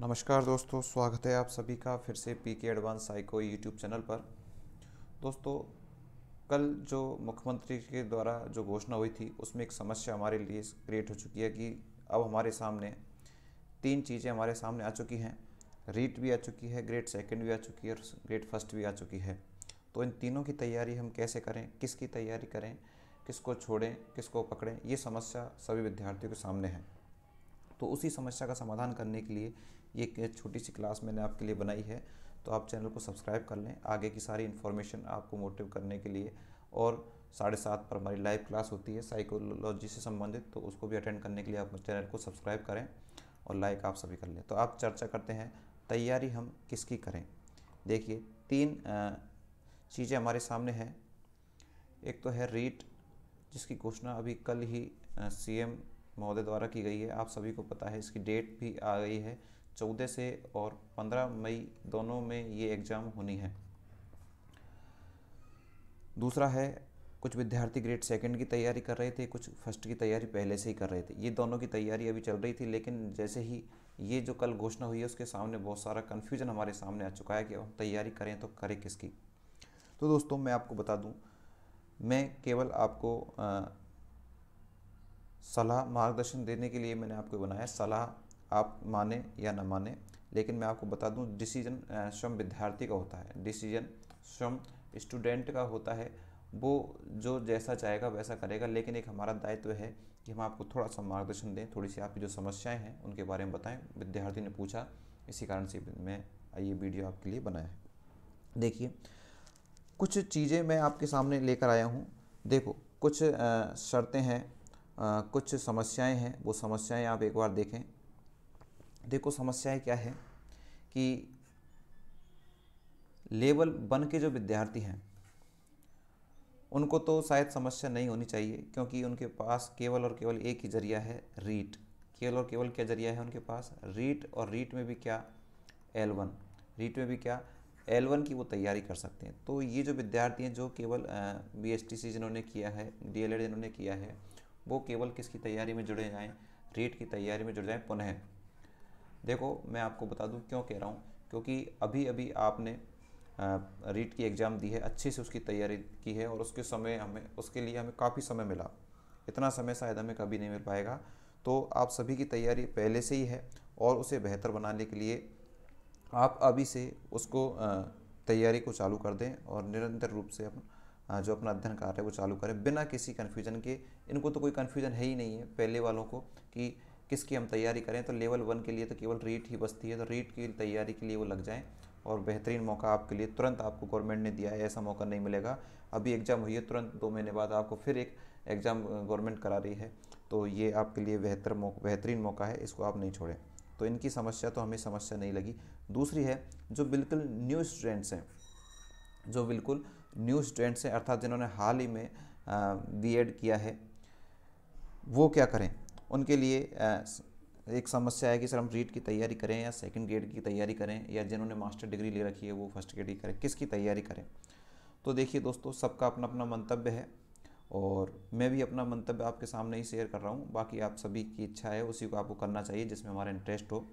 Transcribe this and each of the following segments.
नमस्कार दोस्तों स्वागत है आप सभी का फिर से पी के एडवांस साइको यूट्यूब चैनल पर दोस्तों कल जो मुख्यमंत्री के द्वारा जो घोषणा हुई थी उसमें एक समस्या हमारे लिए क्रिएट हो चुकी है कि अब हमारे सामने तीन चीज़ें हमारे सामने आ चुकी हैं रीट भी आ चुकी है ग्रेड सेकंड भी आ चुकी है और ग्रेड फर्स्ट भी आ चुकी है तो इन तीनों की तैयारी हम कैसे करें किसकी तैयारी करें किसको छोड़ें किसको पकड़ें ये समस्या सभी विद्यार्थियों के सामने है तो उसी समस्या का समाधान करने के लिए ये छोटी सी क्लास मैंने आपके लिए बनाई है तो आप चैनल को सब्सक्राइब कर लें आगे की सारी इन्फॉर्मेशन आपको मोटिव करने के लिए और साढ़े सात पर हमारी लाइव क्लास होती है साइकोलॉजी से संबंधित तो उसको भी अटेंड करने के लिए आप चैनल को सब्सक्राइब करें और लाइक आप सभी कर लें तो आप चर्चा करते हैं तैयारी हम किसकी करें देखिए तीन चीज़ें हमारे सामने हैं एक तो है रीट जिसकी घोषणा अभी कल ही सीएम महोदय द्वारा की गई है आप सभी को पता है इसकी डेट भी आ गई है 14 से और 15 मई दोनों में ये एग्ज़ाम होनी है दूसरा है कुछ विद्यार्थी ग्रेड सेकंड की तैयारी कर रहे थे कुछ फर्स्ट की तैयारी पहले से ही कर रहे थे ये दोनों की तैयारी अभी चल रही थी लेकिन जैसे ही ये जो कल घोषणा हुई है उसके सामने बहुत सारा कन्फ्यूजन हमारे सामने आ चुका है कि हम तैयारी करें तो करें किसकी तो दोस्तों मैं आपको बता दूँ मैं केवल आपको सलाह मार्गदर्शन देने के लिए मैंने आपको बनाया सलाह आप माने या ना माने लेकिन मैं आपको बता दूं डिसीजन स्वयं विद्यार्थी का होता है डिसीजन स्वयं स्टूडेंट का होता है वो जो जैसा चाहेगा वैसा करेगा लेकिन एक हमारा दायित्व है कि हम आपको थोड़ा सा मार्गदर्शन दें थोड़ी सी आपकी जो समस्याएं हैं उनके बारे में बताएं विद्यार्थी ने पूछा इसी कारण से मैं ये वीडियो आपके लिए बनाया है देखिए कुछ चीज़ें मैं आपके सामने लेकर आया हूँ देखो कुछ शर्तें हैं कुछ समस्याएं हैं वो समस्याएं आप एक बार देखें देखो समस्याएं क्या है कि लेवल वन के जो विद्यार्थी हैं उनको तो शायद समस्या नहीं होनी चाहिए क्योंकि उनके पास केवल और केवल एक ही जरिया है रीट केवल और केवल क्या जरिया है उनके पास रीट और रीट में भी क्या एल वन रीट में भी क्या एल वन की वो तैयारी कर सकते हैं तो ये जो विद्यार्थी हैं जो केवल बी एस टी सी जिन्होंने किया है डी एल एड जिन्होंने किया है वो केवल किसकी तैयारी में जुड़े जाएँ रीट की तैयारी में जुड़ जाएँ पुनः देखो मैं आपको बता दूँ क्यों कह रहा हूँ क्योंकि अभी अभी आपने रीट की एग्ज़ाम दी है अच्छे से उसकी तैयारी की है और उसके समय हमें उसके लिए हमें काफ़ी समय मिला इतना समय शायद हमें कभी नहीं मिल पाएगा तो आप सभी की तैयारी पहले से ही है और उसे बेहतर बनाने के लिए आप अभी से उसको तैयारी को चालू कर दें और निरंतर रूप से अपन जो अपना अध्ययन कार्य है वो चालू करें बिना किसी कन्फ्यूजन के इनको तो कोई कन्फ्यूजन है ही नहीं है पहले वालों को कि किसकी हम तैयारी करें तो लेवल वन के लिए तो केवल रीट ही बचती है तो रीट की तैयारी के लिए वो लग जाएँ और बेहतरीन मौका आपके लिए तुरंत आपको गवर्नमेंट ने दिया है ऐसा मौका नहीं मिलेगा अभी एग्ज़ाम हुई है तुरंत दो महीने बाद आपको फिर एक एग्ज़ाम गवर्नमेंट करा रही है तो ये आपके लिए बेहतर मौका बेहतरीन मौका है इसको आप नहीं छोड़ें तो इनकी समस्या तो हमें समस्या नहीं लगी दूसरी है जो बिल्कुल न्यू स्टूडेंट्स हैं जो बिल्कुल न्यू स्टूडेंट्स हैं अर्थात जिन्होंने हाल ही में बी किया है वो क्या करें उनके लिए एक समस्या है कि सर हम रीट की तैयारी करें या सेकंड ग्रेड की तैयारी करें या जिन्होंने मास्टर डिग्री ले रखी है वो फर्स्ट ग्रेड की करें किसकी तैयारी करें तो देखिए दोस्तों सबका अपना अपना मंतव्य है और मैं भी अपना मंतव्य आपके सामने ही शेयर कर रहा हूँ बाकी आप सभी की इच्छा है उसी को आपको करना चाहिए जिसमें हमारा इंटरेस्ट हो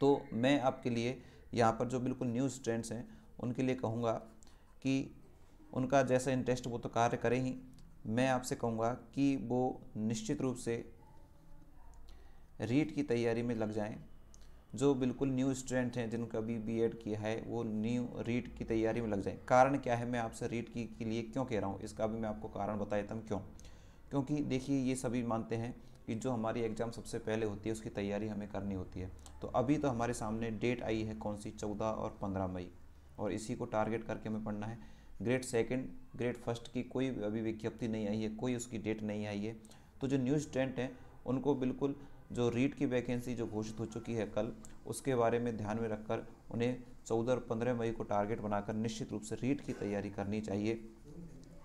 तो मैं आपके लिए यहाँ पर जो बिल्कुल न्यू स्टूडेंट्स हैं उनके लिए कहूँगा कि उनका जैसा इंटरेस्ट वो तो कार्य करें ही मैं आपसे कहूँगा कि वो निश्चित रूप से रीट की तैयारी में लग जाएं जो बिल्कुल न्यू स्टूडेंट हैं जिनका अभी बीएड किया है वो न्यू रीट की तैयारी में लग जाएं कारण क्या है मैं आपसे रीट की के लिए क्यों कह रहा हूँ इसका भी मैं आपको कारण बता देता हूँ क्यों क्योंकि देखिए ये सभी मानते हैं कि जो हमारी एग्ज़ाम सबसे पहले होती है उसकी तैयारी हमें करनी होती है तो अभी तो हमारे सामने डेट आई है कौन सी चौदह और पंद्रह मई और इसी को टारगेट करके हमें पढ़ना है ग्रेड सेकेंड ग्रेड फर्स्ट की कोई अभी विज्ञप्ति नहीं आई है कोई उसकी डेट नहीं आई है तो जो न्यू स्टूडेंट हैं उनको बिल्कुल जो रीट की वैकेंसी जो घोषित हो चुकी है कल उसके बारे में ध्यान में रखकर उन्हें चौदह और पंद्रह मई को टारगेट बनाकर निश्चित रूप से रीट की तैयारी करनी चाहिए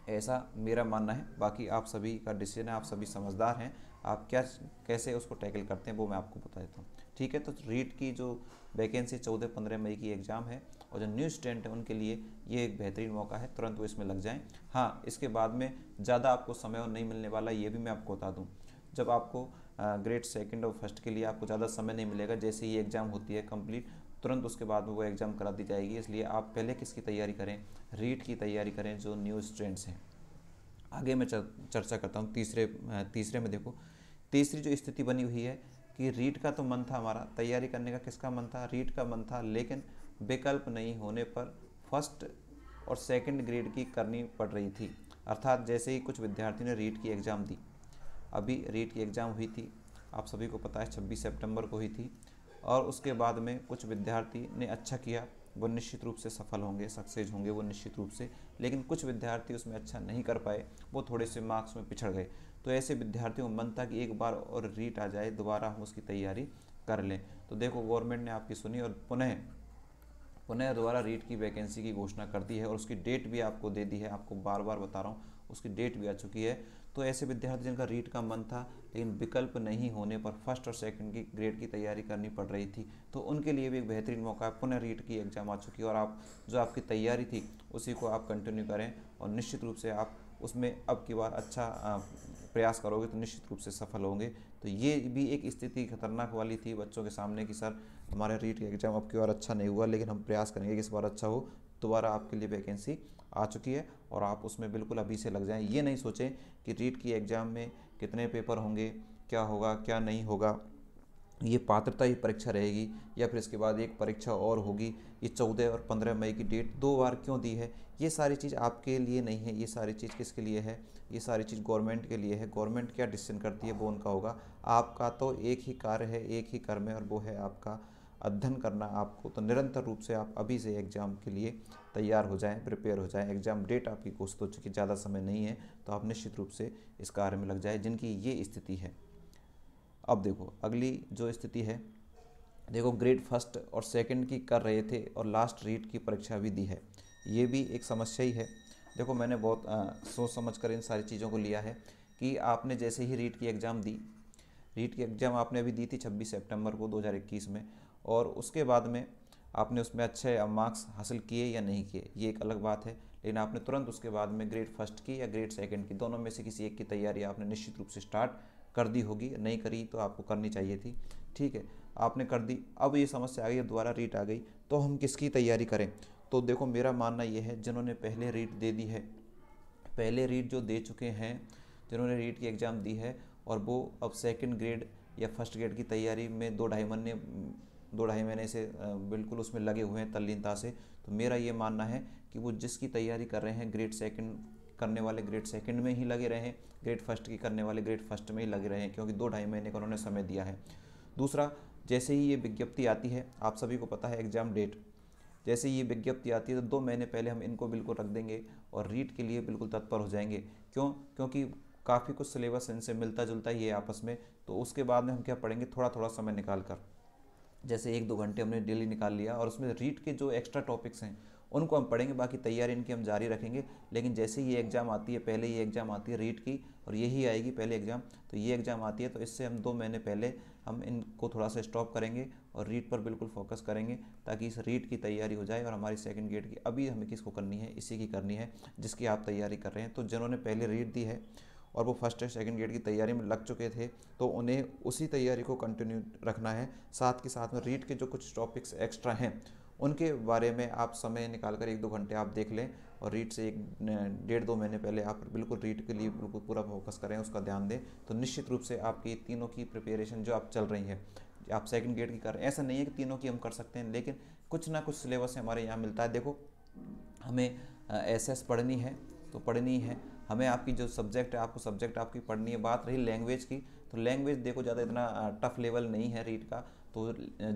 ऐसा मेरा मानना है बाकी आप सभी का डिसीजन है आप सभी समझदार हैं आप क्या कैसे उसको टैकल करते हैं वो मैं आपको बता देता हूँ ठीक है तो रीट की जो वैकेंसी चौदह पंद्रह मई की एग्ज़ाम है और जो न्यू स्टूडेंट है उनके लिए ये एक बेहतरीन मौका है तुरंत वो इसमें लग जाएं हाँ इसके बाद में ज़्यादा आपको समय और नहीं मिलने वाला ये भी मैं आपको बता दूँ जब आपको ग्रेड सेकंड और फर्स्ट के लिए आपको ज़्यादा समय नहीं मिलेगा जैसे ही एग्ज़ाम होती है कंप्लीट तुरंत उसके बाद में वो एग्ज़ाम करा दी जाएगी इसलिए आप पहले किसकी तैयारी करें रीट की तैयारी करें जो न्यूज़ स्ट्रेंड्स हैं आगे मैं चर्चा करता हूँ तीसरे तीसरे में देखो तीसरी जो स्थिति बनी हुई है कि रीट का तो मन था हमारा तैयारी करने का किसका मन था रीट का मन था लेकिन विकल्प नहीं होने पर फर्स्ट और सेकंड ग्रेड की करनी पड़ रही थी अर्थात जैसे ही कुछ विद्यार्थियों ने रीट की एग्ज़ाम दी अभी रेट की एग्ज़ाम हुई थी आप सभी को पता है छब्बीस सेप्टेम्बर को हुई थी और उसके बाद में कुछ विद्यार्थी ने अच्छा किया वो निश्चित रूप से सफल होंगे सक्सेस होंगे वो निश्चित रूप से लेकिन कुछ विद्यार्थी उसमें अच्छा नहीं कर पाए वो थोड़े से मार्क्स में पिछड़ गए तो ऐसे विद्यार्थियों को मन था कि एक बार और रीट आ जाए दोबारा हम उसकी तैयारी कर लें तो देखो गवर्नमेंट ने आपकी सुनी और पुनः पुनः दोबारा रीट की वैकेंसी की घोषणा कर दी है और उसकी डेट भी आपको दे दी है आपको बार बार बता रहा हूँ उसकी डेट भी आ चुकी है तो ऐसे विद्यार्थी जिनका रीट का मन था लेकिन विकल्प नहीं होने पर फर्स्ट और सेकंड की ग्रेड की तैयारी करनी पड़ रही थी तो उनके लिए भी एक बेहतरीन मौका है पुनः रीट की एग्ज़ाम आ चुकी है और आप जो आपकी तैयारी थी उसी को आप कंटिन्यू करें और निश्चित रूप से आप उसमें अब की बार अच्छा प्रयास करोगे तो निश्चित रूप से सफल होंगे तो ये भी एक स्थिति खतरनाक वाली थी बच्चों के सामने कि सर हमारे रीट का एग्ज़ाम अब की बार अच्छा नहीं हुआ लेकिन हम प्रयास करेंगे कि इस बार अच्छा हो दोबारा आपके लिए वैकेंसी आ चुकी है और आप उसमें बिल्कुल अभी से लग जाएं ये नहीं सोचें कि रीट की एग्ज़ाम में कितने पेपर होंगे क्या होगा क्या नहीं होगा ये पात्रता ही परीक्षा रहेगी या फिर इसके बाद एक परीक्षा और होगी ये चौदह और पंद्रह मई की डेट दो बार क्यों दी है ये सारी चीज़ आपके लिए नहीं है ये सारी चीज़ किसके लिए है ये सारी चीज़ गवर्नमेंट के लिए है गवर्नमेंट क्या डिसीजन करती है वो उनका होगा आपका तो एक ही कार्य है एक ही कर्म है और वो है आपका अध्ययन करना आपको तो निरंतर रूप से आप अभी से एग्ज़ाम के लिए तैयार हो जाएं प्रिपेयर हो जाएं एग्ज़ाम डेट आपकी कोशिश हो तो चुकी ज़्यादा समय नहीं है तो आप निश्चित रूप से इस कार्य में लग जाए जिनकी ये स्थिति है अब देखो अगली जो स्थिति है देखो ग्रेड फर्स्ट और सेकेंड की कर रहे थे और लास्ट रेट की परीक्षा भी दी है ये भी एक समस्या ही है देखो मैंने बहुत आ, सोच समझ कर इन सारी चीज़ों को लिया है कि आपने जैसे ही रीट की एग्ज़ाम दी रीट की एग्ज़ाम आपने अभी दी थी 26 सितंबर को 2021 में और उसके बाद में आपने उसमें अच्छे मार्क्स हासिल किए या नहीं किए ये एक अलग बात है लेकिन आपने तुरंत उसके बाद में ग्रेड फर्स्ट की या ग्रेड सेकंड की दोनों में से किसी एक की तैयारी आपने निश्चित रूप से स्टार्ट कर दी होगी नहीं करी तो आपको करनी चाहिए थी ठीक है आपने कर दी अब ये समस्या आ गई दोबारा रीट आ गई तो हम किसकी तैयारी करें तो देखो मेरा मानना ये है जिन्होंने पहले रीट दे दी है पहले रीट जो दे चुके हैं जिन्होंने रीट की एग्ज़ाम दी है और वो अब सेकेंड ग्रेड या फर्स्ट ग्रेड की तैयारी में दो ढाई महीने दो ढाई महीने से बिल्कुल उसमें लगे हुए हैं तल्लीनता से तो मेरा ये मानना है कि वो जिसकी तैयारी कर रहे हैं ग्रेड सेकेंड करने वाले ग्रेड सेकंड में ही लगे रहें ग्रेड फर्स्ट की करने वाले ग्रेड फर्स्ट में ही लगे रहें क्योंकि दो ढाई महीने का उन्होंने समय दिया है दूसरा जैसे ही ये विज्ञप्ति आती है आप सभी को पता है एग्ज़ाम डेट जैसे ही ये विज्ञप्ति आती है तो दो महीने पहले हम इनको बिल्कुल रख देंगे और रीट के लिए बिल्कुल तत्पर हो जाएंगे क्यों क्योंकि काफ़ी कुछ सिलेबस इनसे मिलता जुलता ही है आपस में तो उसके बाद में हम क्या पढ़ेंगे थोड़ा थोड़ा समय निकाल कर जैसे एक दो घंटे हमने डेली निकाल लिया और उसमें रीट के जो एक्स्ट्रा टॉपिक्स हैं उनको हम पढ़ेंगे बाकी तैयारी इनकी हम जारी रखेंगे लेकिन जैसे ही ये एग्ज़ाम आती है पहले ये एग्ज़ाम आती है रीट की और यही आएगी पहले एग्ज़ाम तो ये एग्ज़ाम आती है तो इससे हम दो महीने पहले हम इनको थोड़ा सा स्टॉप करेंगे और रीट पर बिल्कुल फोकस करेंगे ताकि इस रीट की तैयारी हो जाए और हमारी सेकेंड गेट की अभी हमें किसको करनी है इसी की करनी है जिसकी आप तैयारी कर रहे हैं तो जिन्होंने पहले रीट दी है और वो फर्स्ट सेकेंड ग्रेड की तैयारी में लग चुके थे तो उन्हें उसी तैयारी को कंटिन्यू रखना है साथ के साथ में रीट के जो कुछ टॉपिक्स एक्स्ट्रा हैं उनके बारे में आप समय निकाल कर एक दो घंटे आप देख लें और रीट से एक डेढ़ दो महीने पहले आप बिल्कुल रीट के लिए बिल्कुल पूरा फोकस करें उसका ध्यान दें तो निश्चित रूप से आपकी तीनों की प्रिपेरेशन जो आप चल रही है आप सेकंड ग्रेड की कर रहे हैं ऐसा नहीं है कि तीनों की हम कर सकते हैं लेकिन कुछ ना कुछ सिलेबस हमारे यहाँ मिलता है देखो हमें एस एस पढ़नी है तो पढ़नी है हमें आपकी जो सब्जेक्ट है आपको सब्जेक्ट आपकी पढ़नी है बात रही लैंग्वेज की तो लैंग्वेज देखो ज़्यादा इतना टफ लेवल नहीं है रीड का तो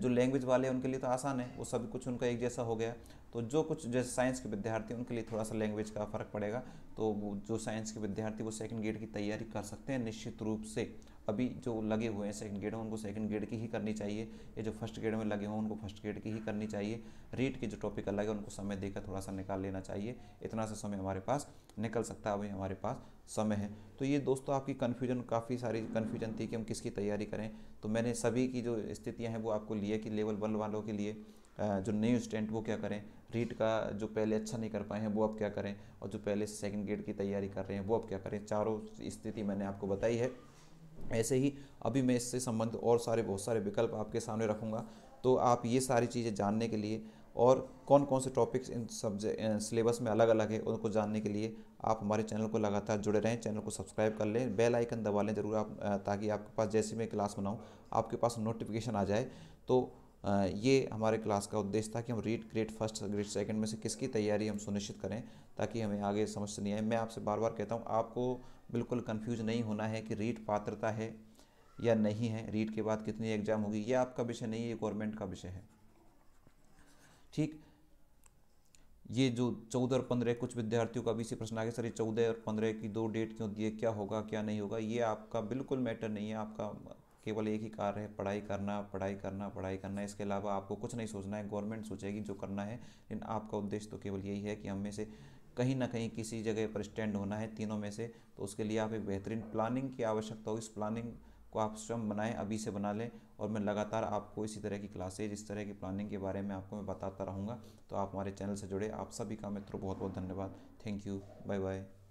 जो लैंग्वेज वाले हैं उनके लिए तो आसान है वो सब कुछ उनका एक जैसा हो गया तो जो कुछ जैसे साइंस के विद्यार्थी उनके लिए थोड़ा सा लैंग्वेज का फ़र्क पड़ेगा तो जो साइंस के विद्यार्थी वो सेकंड ग्रेड की तैयारी कर सकते हैं निश्चित रूप से अभी जो लगे हुए हैं सेकंड ग्रेड में उनको सेकंड ग्रेड की ही करनी चाहिए या जो फर्स्ट ग्रेड में लगे हों उनको फर्स्ट ग्रेड की ही करनी चाहिए रीट के जो टॉपिक अलग है उनको समय देकर थोड़ा सा निकाल लेना चाहिए इतना सा समय हमारे पास निकल सकता है अभी हमारे पास समय है तो ये दोस्तों आपकी कन्फ्यूजन काफ़ी सारी कन्फ्यूजन थी कि हम किसकी तैयारी करें तो मैंने सभी की जो स्थितियाँ हैं वो आपको लिए कि लेवल वन वालों के लिए जो न्यू स्टेंट वो क्या करें रीट का जो पहले अच्छा नहीं कर पाए हैं वो अब क्या करें और जो पहले सेकंड ग्रेड की तैयारी कर रहे हैं वो अब क्या करें चारों स्थिति मैंने आपको बताई है ऐसे ही अभी मैं इससे संबंधित और सारे बहुत सारे विकल्प आपके सामने रखूँगा तो आप ये सारी चीज़ें जानने के लिए और कौन कौन से टॉपिक्स इन सब्जेक्ट सिलेबस में अलग अलग है उनको जानने के लिए आप हमारे चैनल को लगातार जुड़े रहें चैनल को सब्सक्राइब कर लें बेल आइकन दबा लें ज़रूर आप ताकि आपके पास जैसे मैं क्लास बनाऊँ आपके पास नोटिफिकेशन आ जाए तो ये हमारे क्लास का उद्देश्य था कि हम read grade first grade second में से किसकी तैयारी हम सुनिश्चित करें ताकि हमें आगे समझ नहीं आए मैं आपसे बार बार कहता हूँ आपको बिल्कुल कंफ्यूज नहीं होना है कि रीट पात्रता है या नहीं है रीट के बाद कितनी एग्ज़ाम होगी ये आपका विषय नहीं है गवर्नमेंट का विषय है ठीक ये जो चौदह और पंद्रह कुछ विद्यार्थियों का भी इसी प्रश्न आ गया सर ये चौदह और पंद्रह की दो डेट क्यों दिए क्या होगा क्या नहीं होगा ये आपका बिल्कुल मैटर नहीं है आपका केवल एक ही कार्य है पढ़ाई करना पढ़ाई करना पढ़ाई करना इसके अलावा आपको कुछ नहीं सोचना है गवर्नमेंट सोचेगी जो करना है लेकिन आपका उद्देश्य तो केवल यही है कि हमें से कहीं ना कहीं किसी जगह पर स्टैंड होना है तीनों में से तो उसके लिए आप एक बेहतरीन प्लानिंग की आवश्यकता हो इस प्लानिंग को आप स्वयं बनाएं अभी से बना लें और मैं लगातार आपको इसी तरह की क्लासेज इस तरह की प्लानिंग के बारे में आपको मैं बताता रहूँगा तो आप हमारे चैनल से जुड़े आप सभी का मित्रों बहुत बहुत धन्यवाद थैंक यू बाय बाय